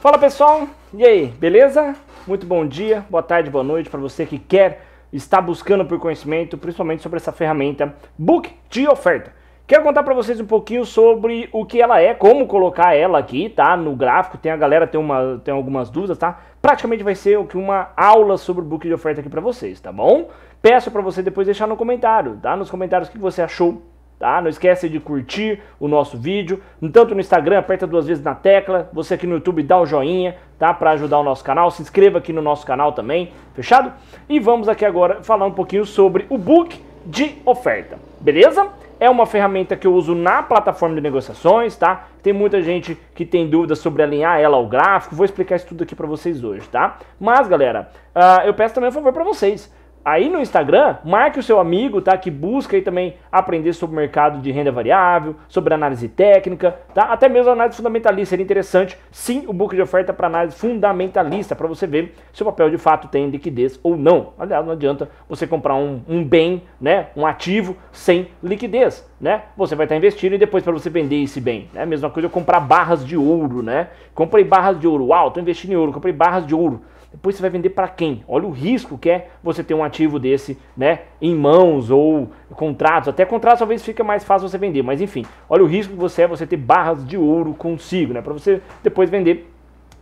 Fala pessoal, e aí, beleza? Muito bom dia, boa tarde, boa noite para você que quer estar buscando por conhecimento, principalmente sobre essa ferramenta Book de Oferta. Quero contar para vocês um pouquinho sobre o que ela é, como colocar ela aqui, tá? No gráfico, tem a galera tem uma tem algumas dúvidas, tá? Praticamente vai ser uma aula sobre o book de oferta aqui para vocês, tá bom? Peço para você depois deixar no comentário, tá? Nos comentários o que você achou Tá? Não esquece de curtir o nosso vídeo, tanto no Instagram, aperta duas vezes na tecla, você aqui no YouTube dá o joinha, tá? Para ajudar o nosso canal, se inscreva aqui no nosso canal também, fechado? E vamos aqui agora falar um pouquinho sobre o book de oferta, beleza? É uma ferramenta que eu uso na plataforma de negociações, tá? Tem muita gente que tem dúvidas sobre alinhar ela ao gráfico, vou explicar isso tudo aqui para vocês hoje, tá? Mas, galera, uh, eu peço também um favor para vocês. Aí no Instagram, marque o seu amigo, tá? Que busca aí também aprender sobre o mercado de renda variável, sobre análise técnica, tá? Até mesmo análise fundamentalista. Seria interessante, sim, o book de oferta para análise fundamentalista, para você ver se o papel de fato tem liquidez ou não. Aliás, não adianta você comprar um, um bem, né? Um ativo sem liquidez, né? Você vai estar investindo e depois para você vender esse bem. É né? a mesma coisa eu comprar barras de ouro, né? Comprei barras de ouro. Uau, tô investindo em ouro, comprei barras de ouro depois você vai vender para quem? Olha o risco que é você ter um ativo desse, né, em mãos ou contratos. Até contratos talvez fica mais fácil você vender, mas enfim, olha o risco que você é você ter barras de ouro consigo, né, para você depois vender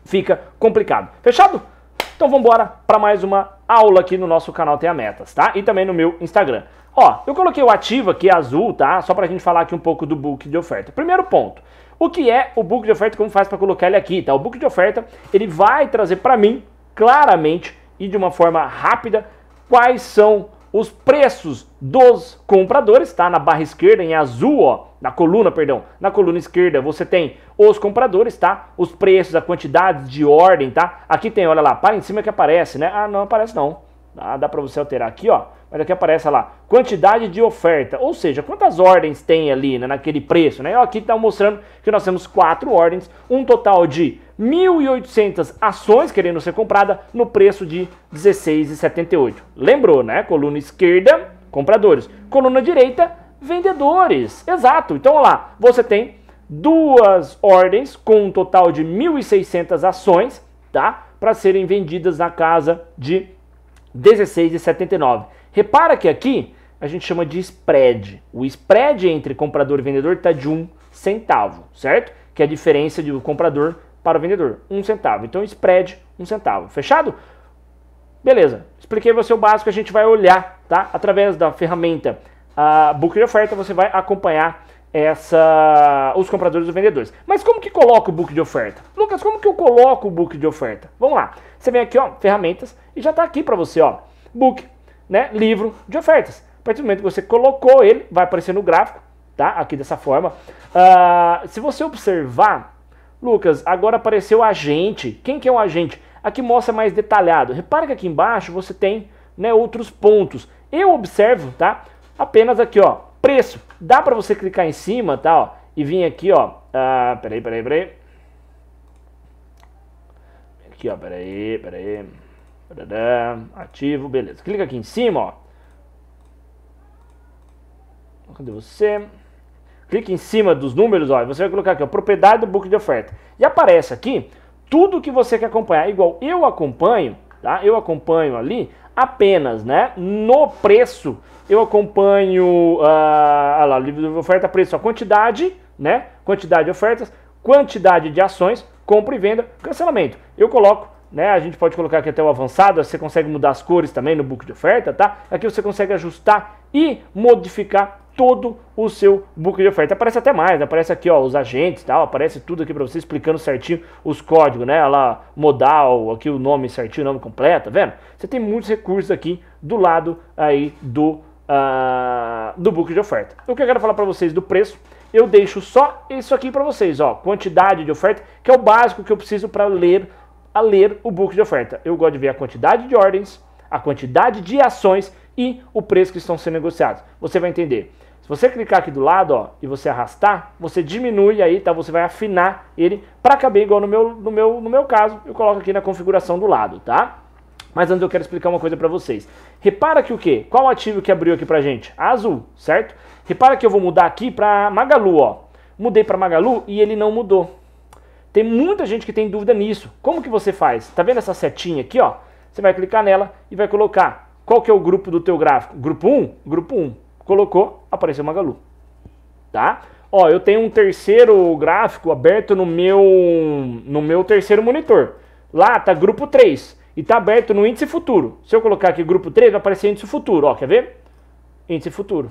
fica complicado. Fechado? Então vamos embora para mais uma aula aqui no nosso canal Tem a Metas, tá? E também no meu Instagram. Ó, eu coloquei o ativo aqui azul, tá? Só pra gente falar aqui um pouco do book de oferta. Primeiro ponto, o que é o book de oferta? Como faz para colocar ele aqui, tá? O book de oferta, ele vai trazer para mim claramente e de uma forma rápida quais são os preços dos compradores, tá? Na barra esquerda, em azul, ó, na coluna, perdão, na coluna esquerda você tem os compradores, tá? Os preços, a quantidade de ordem, tá? Aqui tem, olha lá, para em cima que aparece, né? Ah, não aparece não. Dá para você alterar aqui, ó. Mas aqui aparece lá, quantidade de oferta. Ou seja, quantas ordens tem ali né, naquele preço, né? Aqui está mostrando que nós temos quatro ordens, um total de 1.800 ações querendo ser comprada no preço de R$16,78. Lembrou, né? Coluna esquerda, compradores. Coluna direita, vendedores. Exato. Então, olha lá, você tem duas ordens com um total de 1.600 ações, tá? Para serem vendidas na casa de 16,79. Repara que aqui a gente chama de spread. O spread entre comprador e vendedor está de um centavo, certo? Que é a diferença do comprador para o vendedor, um centavo. Então spread, um centavo. Fechado? Beleza. Expliquei você o básico. A gente vai olhar, tá? Através da ferramenta a book de oferta, você vai acompanhar essa os compradores e os vendedores. Mas como que coloca o book de oferta? Lucas, como que eu coloco o book de oferta? Vamos lá. Você vem aqui, ó, ferramentas e já está aqui para você, ó, book, né, livro de ofertas. A partir do momento que você colocou ele, vai aparecer no gráfico, tá? Aqui dessa forma. Uh, se você observar, Lucas, agora apareceu agente. Quem que é o agente? Aqui mostra mais detalhado. Repara que aqui embaixo você tem, né, outros pontos. Eu observo, tá? Apenas aqui, ó, Preço. Dá para você clicar em cima, tá? Ó, e vir aqui, ó. Ah, peraí, peraí, peraí. Aqui, ó, peraí, peraí. Ativo, beleza. Clica aqui em cima, ó. Cadê você? Clica em cima dos números, ó. Você vai colocar aqui, ó, propriedade do book de oferta. E aparece aqui tudo que você quer acompanhar. Igual eu acompanho, tá? Eu acompanho ali apenas, né? No preço, eu acompanho ah, livre oferta, preço, a quantidade, né? Quantidade de ofertas, quantidade de ações, compra e venda, cancelamento. Eu coloco, né? A gente pode colocar aqui até o avançado, você consegue mudar as cores também no book de oferta, tá? Aqui você consegue ajustar e modificar todo o seu book de oferta. Aparece até mais, aparece aqui ó, os agentes tal, aparece tudo aqui para você explicando certinho os códigos, né? Lá, modal, aqui o nome certinho, o nome completo, tá vendo? Você tem muitos recursos aqui do lado aí do, uh, do book de oferta. O que eu quero falar para vocês do preço, eu deixo só isso aqui para vocês, ó, quantidade de oferta, que é o básico que eu preciso para ler, a ler o book de oferta. Eu gosto de ver a quantidade de ordens, a quantidade de ações e o preço que estão sendo negociados. Você vai entender se você clicar aqui do lado ó, e você arrastar, você diminui aí, tá? Você vai afinar ele para caber igual no meu, no, meu, no meu caso. Eu coloco aqui na configuração do lado, tá? Mas antes eu quero explicar uma coisa para vocês. Repara que o que? Qual ativo que abriu aqui pra gente? Azul, certo? Repara que eu vou mudar aqui pra Magalu, ó. Mudei pra Magalu e ele não mudou. Tem muita gente que tem dúvida nisso. Como que você faz? Tá vendo essa setinha aqui, ó? Você vai clicar nela e vai colocar qual que é o grupo do teu gráfico? Grupo 1? Grupo 1 colocou, apareceu Magalu. Tá? Ó, eu tenho um terceiro gráfico aberto no meu, no meu terceiro monitor. Lá tá grupo 3 e tá aberto no índice futuro. Se eu colocar aqui grupo 3, vai aparecer índice futuro. Ó, quer ver? Índice futuro.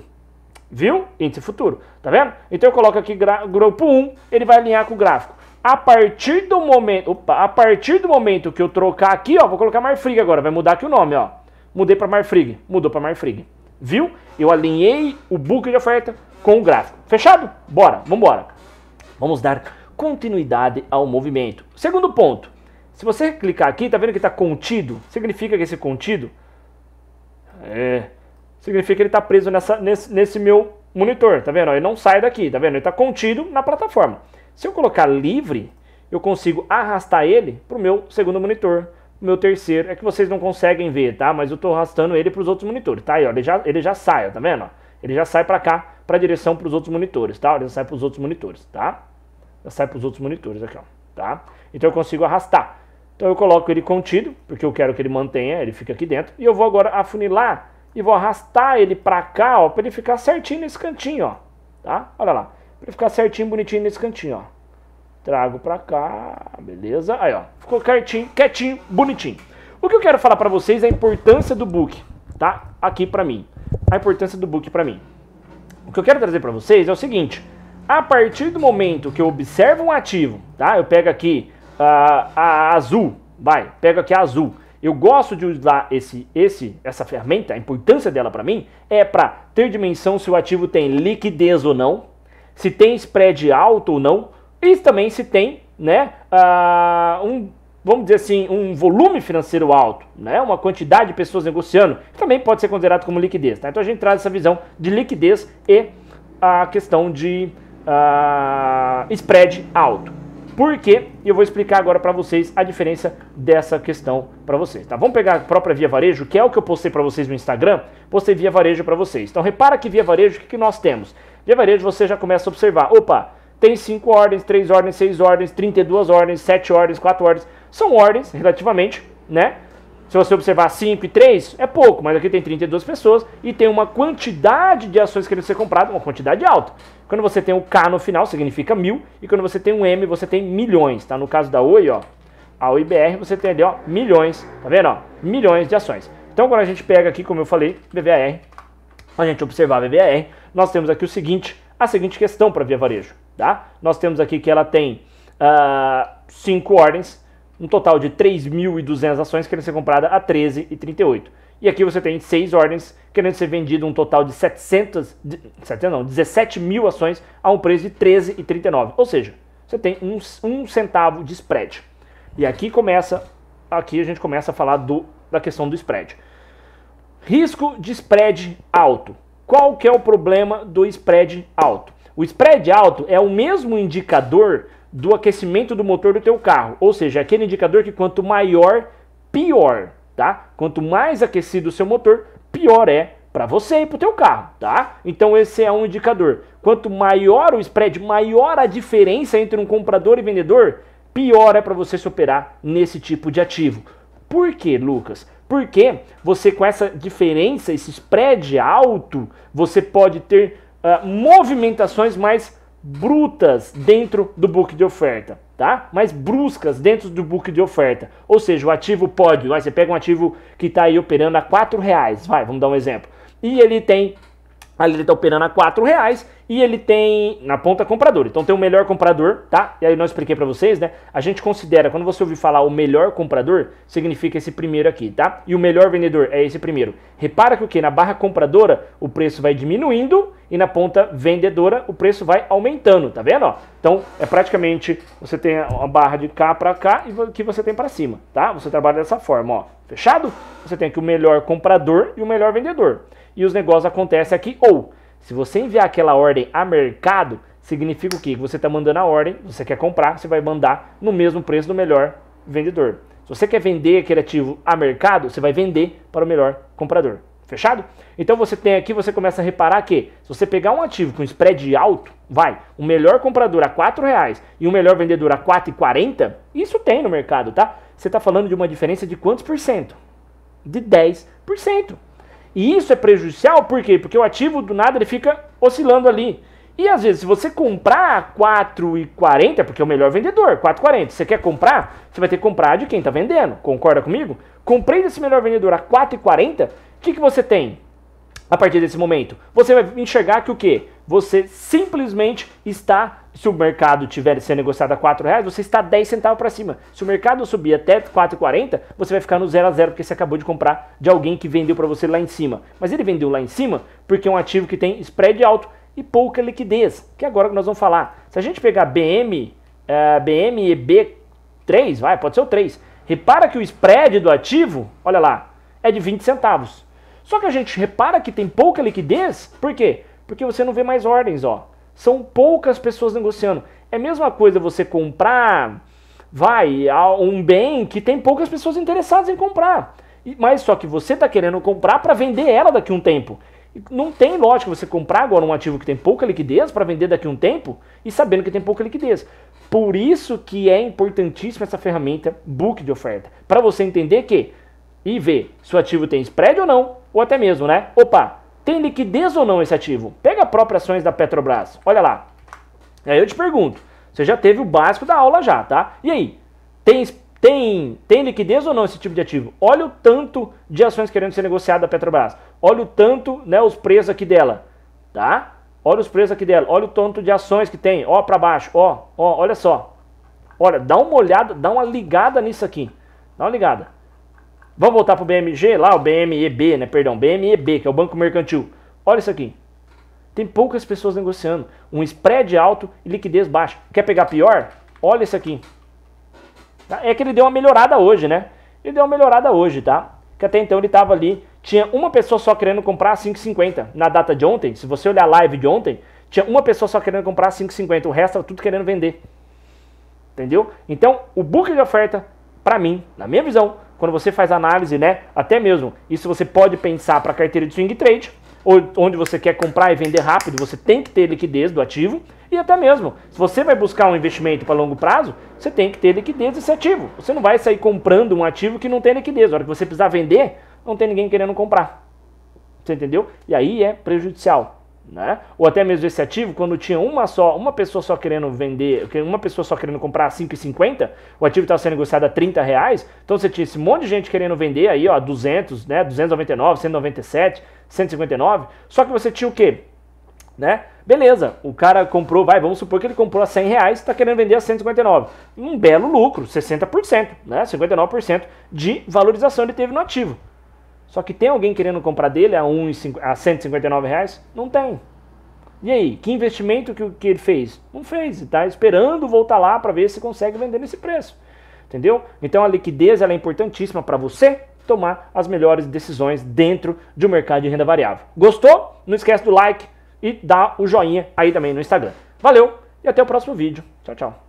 Viu? Índice futuro. Tá vendo? Então eu coloco aqui grupo 1, ele vai alinhar com o gráfico. A partir do momento, opa, a partir do momento que eu trocar aqui, ó, vou colocar Marfrig agora, vai mudar aqui o nome, ó. Mudei para Marfrig, mudou para Marfrig. Viu? Eu alinhei o book de oferta com o gráfico. Fechado? Bora, vamos embora. Vamos dar continuidade ao movimento. Segundo ponto. Se você clicar aqui, tá vendo que está contido? Significa que esse contido é, significa que ele está preso nessa, nesse, nesse, meu monitor, tá vendo? Ele não sai daqui, tá vendo? Ele está contido na plataforma. Se eu colocar livre, eu consigo arrastar ele para o meu segundo monitor, meu terceiro, é que vocês não conseguem ver, tá? Mas eu tô arrastando ele para os outros monitores, tá? Aí, ó, ele já, ele já sai, ó, tá vendo? Ó? Ele já sai para cá, para direção para os outros monitores, tá? Ele já sai para os outros monitores, tá? Já sai para os outros monitores aqui, ó, tá? Então eu consigo arrastar. Então eu coloco ele contido, porque eu quero que ele mantenha, ele fica aqui dentro. E eu vou agora afunilar e vou arrastar ele para cá, ó, para ele ficar certinho nesse cantinho, ó, tá? Olha lá, para ele ficar certinho, bonitinho nesse cantinho, ó trago para cá, beleza? Aí, ó, ficou quietinho, quietinho, bonitinho. O que eu quero falar para vocês é a importância do book, tá? Aqui para mim. A importância do book para mim. O que eu quero trazer para vocês é o seguinte: a partir do momento que eu observo um ativo, tá? Eu pego aqui uh, a azul, vai, pego aqui a azul. Eu gosto de usar esse, esse, essa ferramenta, a importância dela para mim é para ter dimensão se o ativo tem liquidez ou não, se tem spread alto ou não, e também se tem, né, uh, um, vamos dizer assim, um volume financeiro alto, né, uma quantidade de pessoas negociando, também pode ser considerado como liquidez. Tá? Então a gente traz essa visão de liquidez e a questão de uh, spread alto. Por quê? E eu vou explicar agora para vocês a diferença dessa questão para vocês, tá? Vamos pegar a própria Via Varejo, que é o que eu postei para vocês no Instagram, postei Via Varejo para vocês. Então repara que Via Varejo, o que, que nós temos? Via Varejo você já começa a observar, opa, tem 5 ordens, 3 ordens, 6 ordens, 32 ordens, 7 ordens, 4 ordens. São ordens, relativamente, né? Se você observar 5 e 3, é pouco, mas aqui tem 32 pessoas e tem uma quantidade de ações querendo ser comprada, uma quantidade alta. Quando você tem um K no final, significa mil, e quando você tem um M, você tem milhões, tá? No caso da Oi, ó, a OIBR, você tem ali, ó, milhões, tá vendo, ó? Milhões de ações. Então, quando a gente pega aqui, como eu falei, BVAR, a gente observar a BVAR, nós temos aqui o seguinte, a seguinte questão para Via Varejo. Tá? Nós temos aqui que ela tem 5 uh, ah, ordens, um total de 3.200 ações querendo ser comprada a 13,38. E aqui você tem 6 ordens querendo ser vendida um total de 700, 700 não, 17 mil ações a um preço de 13,39. Ou seja, você tem um, um centavo de spread. E aqui começa, aqui a gente começa a falar do, da questão do spread. Risco de spread alto. Qual que é o problema do spread alto? O spread alto é o mesmo indicador do aquecimento do motor do teu carro, ou seja, é aquele indicador que quanto maior, pior, tá? Quanto mais aquecido o seu motor, pior é para você e para o teu carro, tá? Então esse é um indicador. Quanto maior o spread, maior a diferença entre um comprador e vendedor, pior é para você se operar nesse tipo de ativo. Por quê, Lucas? Porque você com essa diferença, esse spread alto, você pode ter ah, movimentações mais brutas dentro do book de oferta, tá? Mais bruscas dentro do book de oferta. Ou seja, o ativo pode, vai, você pega um ativo que está aí operando a R$ reais, vai, vamos dar um exemplo. E ele tem Ali ele está operando a 4 reais e ele tem na ponta comprador. Então tem o melhor comprador, tá? E aí eu não expliquei para vocês, né? A gente considera, quando você ouvir falar o melhor comprador, significa esse primeiro aqui, tá? E o melhor vendedor é esse primeiro. Repara que o que? Na barra compradora o preço vai diminuindo e na ponta vendedora o preço vai aumentando, tá vendo? Ó? Então é praticamente você tem a barra de cá para cá e que você tem para cima, tá? Você trabalha dessa forma, ó. Fechado? Você tem aqui o melhor comprador e o melhor vendedor e os negócios acontecem aqui ou. Se você enviar aquela ordem a mercado, significa o quê? Que você está mandando a ordem, você quer comprar, você vai mandar no mesmo preço do melhor vendedor. Se você quer vender aquele ativo a mercado, você vai vender para o melhor comprador. Fechado? Então você tem aqui, você começa a reparar que se você pegar um ativo com spread alto, vai, o melhor comprador a R$ reais e o melhor vendedor a R$ 4,40, isso tem no mercado, tá? Você está falando de uma diferença de quantos por cento? De 10%. E isso é prejudicial, por quê? Porque o ativo do nada ele fica oscilando ali. E às vezes, se você comprar 4,40, porque é o melhor vendedor, 4,40, você quer comprar, você vai ter que comprar de quem está vendendo. Concorda comigo? Comprei desse melhor vendedor a 4,40, o que, que você tem? A partir desse momento, você vai enxergar que o quê? você simplesmente está, se o mercado tiver sendo negociado a 4 reais, você está 10 centavos para cima. Se o mercado subir até 4,40, você vai ficar no 0 a 0 porque você acabou de comprar de alguém que vendeu para você lá em cima. Mas ele vendeu lá em cima porque é um ativo que tem spread alto e pouca liquidez, que é agora que nós vamos falar. Se a gente pegar BM, uh, eh, BM e B3, vai, pode ser o 3. Repara que o spread do ativo, olha lá, é de 20 centavos. Só que a gente repara que tem pouca liquidez, por quê? Porque você não vê mais ordens, ó. São poucas pessoas negociando. É a mesma coisa você comprar, vai, um bem que tem poucas pessoas interessadas em comprar. Mas só que você está querendo comprar para vender ela daqui a um tempo. Não tem lógica você comprar agora um ativo que tem pouca liquidez para vender daqui a um tempo e sabendo que tem pouca liquidez. Por isso que é importantíssima essa ferramenta book de oferta. Para você entender que e ver se o ativo tem spread ou não, ou até mesmo, né? Opa, tem liquidez ou não esse ativo? Pega a própria ações da Petrobras, olha lá. Aí eu te pergunto, você já teve o básico da aula já, tá? E aí, tem, tem, tem liquidez ou não esse tipo de ativo? Olha o tanto de ações querendo ser negociada da Petrobras. Olha o tanto, né, os preços aqui dela, tá? Olha os preços aqui dela, olha o tanto de ações que tem, ó, para baixo, ó, ó, olha só. Olha, dá uma olhada, dá uma ligada nisso aqui. Dá uma ligada. Vamos voltar para o BMG lá, o BMEB, né? Perdão, BMEB, que é o Banco Mercantil. Olha isso aqui. Tem poucas pessoas negociando. Um spread alto e liquidez baixa. Quer pegar pior? Olha isso aqui. Tá? É que ele deu uma melhorada hoje, né? Ele deu uma melhorada hoje, tá? Que até então ele estava ali. Tinha uma pessoa só querendo comprar 5,50. Na data de ontem, se você olhar a live de ontem, tinha uma pessoa só querendo comprar 5,50. O resto tudo querendo vender. Entendeu? Então, o book de oferta, para mim, na minha visão, quando você faz análise, né? Até mesmo, isso você pode pensar para carteira de swing trade, onde você quer comprar e vender rápido, você tem que ter liquidez do ativo. E até mesmo, se você vai buscar um investimento para longo prazo, você tem que ter liquidez desse ativo. Você não vai sair comprando um ativo que não tem liquidez. Na hora que você precisar vender, não tem ninguém querendo comprar. Você entendeu? E aí é prejudicial. Né? Ou até mesmo esse ativo, quando tinha uma só, uma pessoa só querendo vender, uma pessoa só querendo comprar a 5,50, o ativo estava sendo negociado a 30 reais, então você tinha esse monte de gente querendo vender aí, ó, 200, né, 299, 197, 159, só que você tinha o quê? Né? Beleza, o cara comprou, vai, vamos supor que ele comprou a 100 reais e está querendo vender a 159. Um belo lucro, 60%, né? 59% de valorização ele teve no ativo. Só que tem alguém querendo comprar dele a, 1, a 159 reais? Não tem. E aí, que investimento que, que ele fez? Não fez, está esperando voltar lá para ver se consegue vender nesse preço. Entendeu? Então a liquidez ela é importantíssima para você tomar as melhores decisões dentro de um mercado de renda variável. Gostou? Não esquece do like e dá o joinha aí também no Instagram. Valeu e até o próximo vídeo. Tchau, tchau.